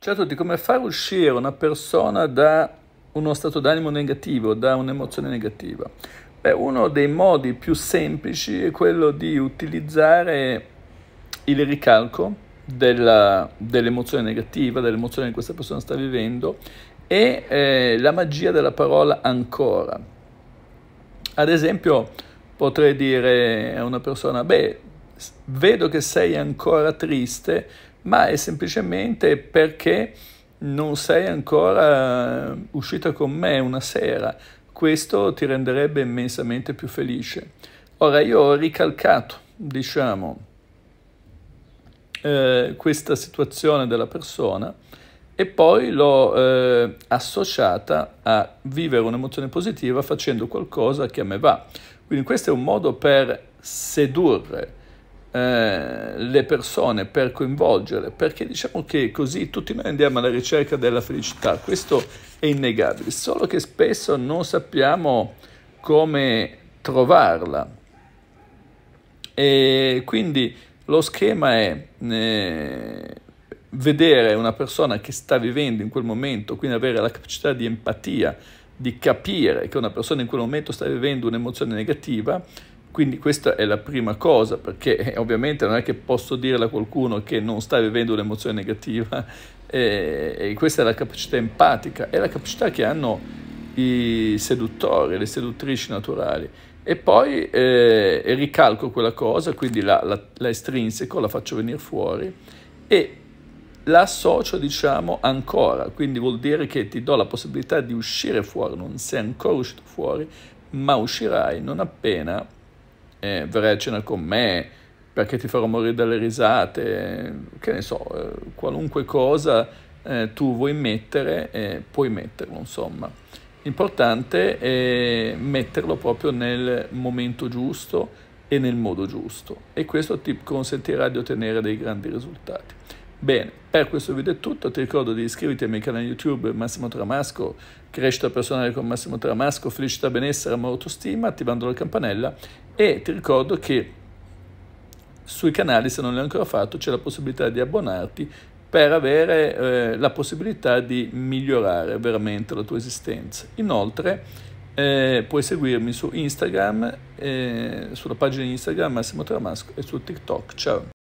Ciao a tutti, come far uscire una persona da uno stato d'animo negativo, da un'emozione negativa? Beh, uno dei modi più semplici è quello di utilizzare il ricalco dell'emozione dell negativa, dell'emozione che questa persona sta vivendo e eh, la magia della parola ancora. Ad esempio, potrei dire a una persona, beh, vedo che sei ancora triste, ma è semplicemente perché non sei ancora eh, uscita con me una sera. Questo ti renderebbe immensamente più felice. Ora io ho ricalcato, diciamo, eh, questa situazione della persona e poi l'ho eh, associata a vivere un'emozione positiva facendo qualcosa che a me va. Quindi questo è un modo per sedurre eh, le persone, per coinvolgere, perché diciamo che così tutti noi andiamo alla ricerca della felicità, questo è innegabile, solo che spesso non sappiamo come trovarla. E quindi lo schema è eh, vedere una persona che sta vivendo in quel momento, quindi avere la capacità di empatia, di capire che una persona in quel momento sta vivendo un'emozione negativa quindi questa è la prima cosa, perché eh, ovviamente non è che posso dirle a qualcuno che non sta vivendo un'emozione negativa, e questa è la capacità empatica, è la capacità che hanno i seduttori, le seduttrici naturali. E poi eh, ricalco quella cosa, quindi la, la, la estrinseco, la faccio venire fuori e la associo, diciamo, ancora. Quindi vuol dire che ti do la possibilità di uscire fuori, non sei ancora uscito fuori, ma uscirai non appena eh, verrai a cena con me, perché ti farò morire dalle risate, che ne so, eh, qualunque cosa eh, tu vuoi mettere, eh, puoi metterlo, insomma. L'importante è metterlo proprio nel momento giusto e nel modo giusto e questo ti consentirà di ottenere dei grandi risultati. Bene, per eh, questo video è tutto, ti ricordo di iscriverti al mio canale YouTube Massimo Tramasco, crescita personale con Massimo Tramasco, felicità, benessere, amore, autostima, attivando la campanella e ti ricordo che sui canali, se non l'hai ancora fatto, c'è la possibilità di abbonarti per avere eh, la possibilità di migliorare veramente la tua esistenza. Inoltre eh, puoi seguirmi su Instagram, eh, sulla pagina Instagram Massimo Tramasco e su TikTok. Ciao!